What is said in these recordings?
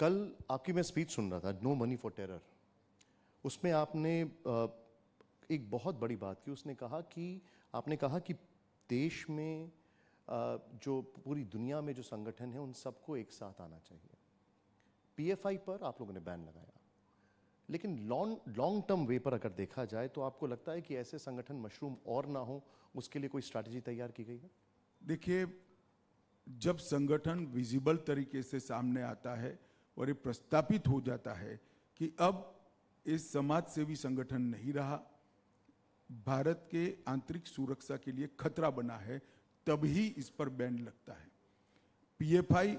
कल आपकी मैं स्पीच सुन रहा था नो मनी फॉर टेरर उसमें आपने एक बहुत बड़ी बात की उसने कहा कि आपने कहा कि देश में जो पूरी दुनिया में जो संगठन है उन सबको एक साथ आना चाहिए पीएफआई पर आप लोगों ने बैन लगाया लेकिन लॉन्ग लॉन्ग टर्म वे पर अगर देखा जाए तो आपको लगता है कि ऐसे संगठन मशरूम और ना हो उसके लिए कोई स्ट्रैटेजी तैयार की गई है देखिए जब संगठन विजिबल तरीके से सामने आता है और ये प्रस्तापित हो जाता है कि अब इस समाज सेवी संगठन नहीं रहा भारत के आंतरिक सुरक्षा के लिए खतरा बना है तभी इस पर बैन लगता है पीएफआई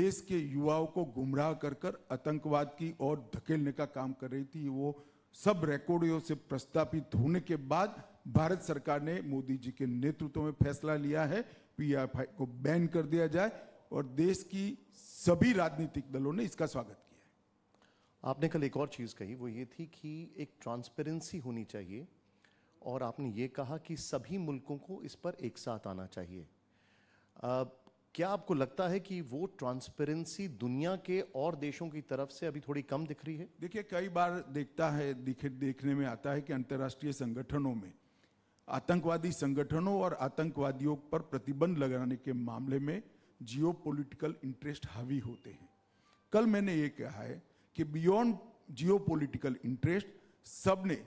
देश के युवाओं को गुमराह कर कर आतंकवाद की ओर धकेलने का काम कर रही थी वो सब रिकॉर्डियों से प्रस्तापित होने के बाद भारत सरकार ने मोदी जी के नेतृत्व में फैसला लिया है पीएफआई को बैन कर दिया जाए और देश की सभी राजनीतिक दलों ने इसका स्वागत किया है आपने कल एक और चीज़ कही वो ये थी कि एक ट्रांसपेरेंसी होनी चाहिए और आपने ये कहा कि सभी मुल्कों को इस पर एक साथ आना चाहिए आ, क्या आपको लगता है कि वो ट्रांसपेरेंसी दुनिया के और देशों की तरफ से अभी थोड़ी कम दिख रही है देखिए कई बार देखता है दिखे देखने में आता है कि अंतर्राष्ट्रीय संगठनों में आतंकवादी संगठनों और आतंकवादियों पर प्रतिबंध लगाने के मामले में जियोपॉलिटिकल इंटरेस्ट हावी होते हैं कल मैंने ये कहा है कि बियॉन्ड जियोपॉलिटिकल इंटरेस्ट सब ने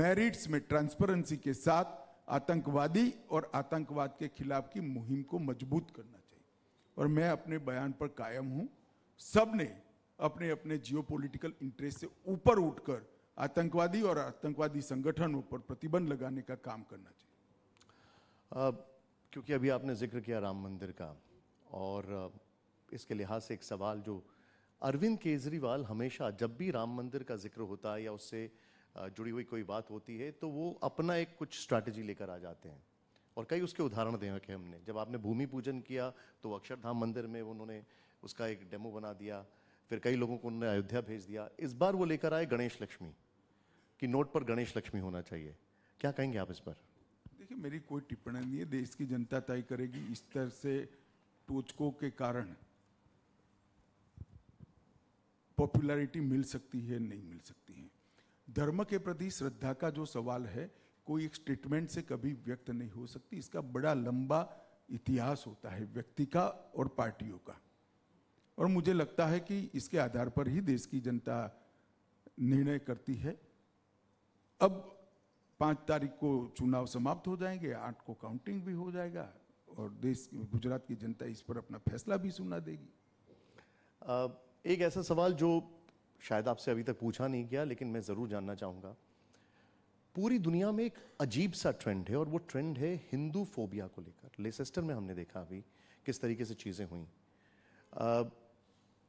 मेरिट्स में ट्रांसपेरेंसी के साथ आतंकवादी और आतंकवाद के खिलाफ की मुहिम को मजबूत करना चाहिए और मैं अपने बयान पर कायम हूँ सब ने अपने अपने जियोपॉलिटिकल इंटरेस्ट से ऊपर उठकर आतंकवादी और आतंकवादी संगठनों पर प्रतिबंध लगाने का काम करना चाहिए आ, क्योंकि अभी आपने जिक्र किया राम मंदिर का और इसके लिहाज से एक सवाल जो अरविंद केजरीवाल हमेशा जब भी राम मंदिर का जिक्र होता है या उससे जुड़ी हुई कोई बात होती है तो वो अपना एक कुछ स्ट्रैटेजी लेकर आ जाते हैं और कई उसके उदाहरण दे रखे हमने जब आपने भूमि पूजन किया तो अक्षरधाम मंदिर में उन्होंने उसका एक डेमो बना दिया फिर कई लोगों को उन्होंने अयोध्या भेज दिया इस बार वो लेकर आए गणेश लक्ष्मी कि नोट पर गणेश लक्ष्मी होना चाहिए क्या कहेंगे आप इस पर देखिए मेरी कोई टिप्पणी नहीं है देश की जनता तय करेगी इस तरह से टोचकों के कारण पॉपुलैरिटी मिल सकती है नहीं मिल सकती है धर्म के प्रति श्रद्धा का जो सवाल है कोई एक स्टेटमेंट से कभी व्यक्त नहीं हो सकती इसका बड़ा लंबा इतिहास होता है व्यक्ति का और पार्टियों का और मुझे लगता है कि इसके आधार पर ही देश की जनता निर्णय करती है अब पांच तारीख को चुनाव समाप्त हो जाएंगे आठ को काउंटिंग भी हो जाएगा और देश गुजरात की जनता इस पर अपना फैसला भी सुना देगी एक ऐसा सवाल जो शायद आपसे अभी तक पूछा नहीं गया लेकिन मैं ज़रूर जानना चाहूँगा पूरी दुनिया में एक अजीब सा ट्रेंड है और वो ट्रेंड है हिंदू फोबिया को लेकर लेसेस्टर में हमने देखा अभी किस तरीके से चीज़ें हुई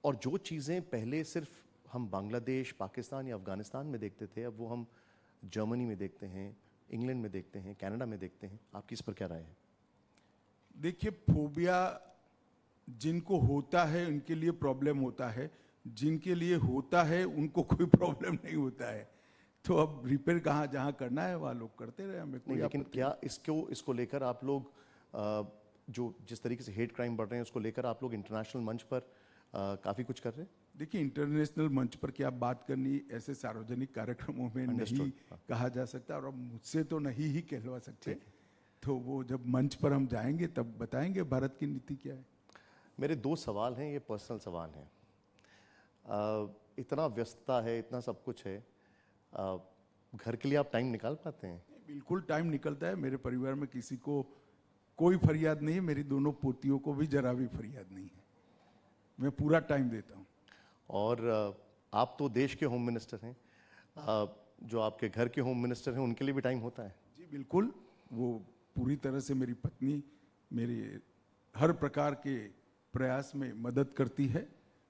और जो चीज़ें पहले सिर्फ हम बांग्लादेश पाकिस्तान या अफ़गानिस्तान में देखते थे अब वो हम जर्मनी में देखते हैं इंग्लैंड में देखते हैं कनाडा में देखते हैं आपकी इस पर क्या राय है देखिए फोबिया जिनको होता है उनके लिए प्रॉब्लम होता है जिनके लिए होता है उनको कोई प्रॉब्लम नहीं होता है तो अब रिपेयर कहाँ जहाँ करना है वहाँ लोग करते रहे हमें कोई लेकिन क्या इसको इसको लेकर आप लोग जो जिस तरीके से हेट क्राइम बढ़ रहे हैं उसको लेकर आप लोग इंटरनेशनल मंच पर काफ़ी कुछ कर रहे हैं देखिए इंटरनेशनल मंच पर क्या बात करनी ऐसे सार्वजनिक कार्यक्रमों में नहीं हाँ। कहा जा सकता और अब मुझसे तो नहीं ही कहलवा सकते तो वो जब मंच पर हम जाएंगे तब बताएंगे भारत की नीति क्या है मेरे दो सवाल हैं ये पर्सनल सवाल हैं इतना व्यस्तता है इतना सब कुछ है आ, घर के लिए आप टाइम निकाल पाते हैं बिल्कुल टाइम निकलता है मेरे परिवार में किसी को कोई फरियाद नहीं है मेरी दोनों पोतियों को भी जरा भी फरियाद नहीं है मैं पूरा टाइम देता हूँ और आप तो देश के होम मिनिस्टर हैं जो आपके घर के होम मिनिस्टर हैं उनके लिए भी टाइम होता है जी बिल्कुल वो पूरी तरह से मेरी पत्नी मेरे हर प्रकार के प्रयास में मदद करती है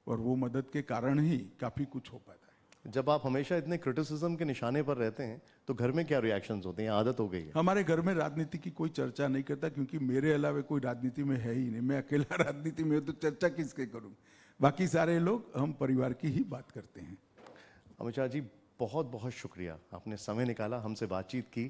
और वो मदद के कारण ही काफ़ी कुछ हो पाता है जब आप हमेशा इतने क्रिटिसिज्म के निशाने पर रहते हैं तो घर में क्या रिएक्शंस होते हैं आदत हो गई है हमारे घर में राजनीति की कोई चर्चा नहीं करता क्योंकि मेरे अलावा कोई राजनीति में है ही नहीं मैं अकेला राजनीति में हूँ तो चर्चा किसके करूँ बाकी सारे लोग हम परिवार की ही बात करते हैं अमित शाह जी बहुत बहुत शुक्रिया आपने समय निकाला हमसे बातचीत की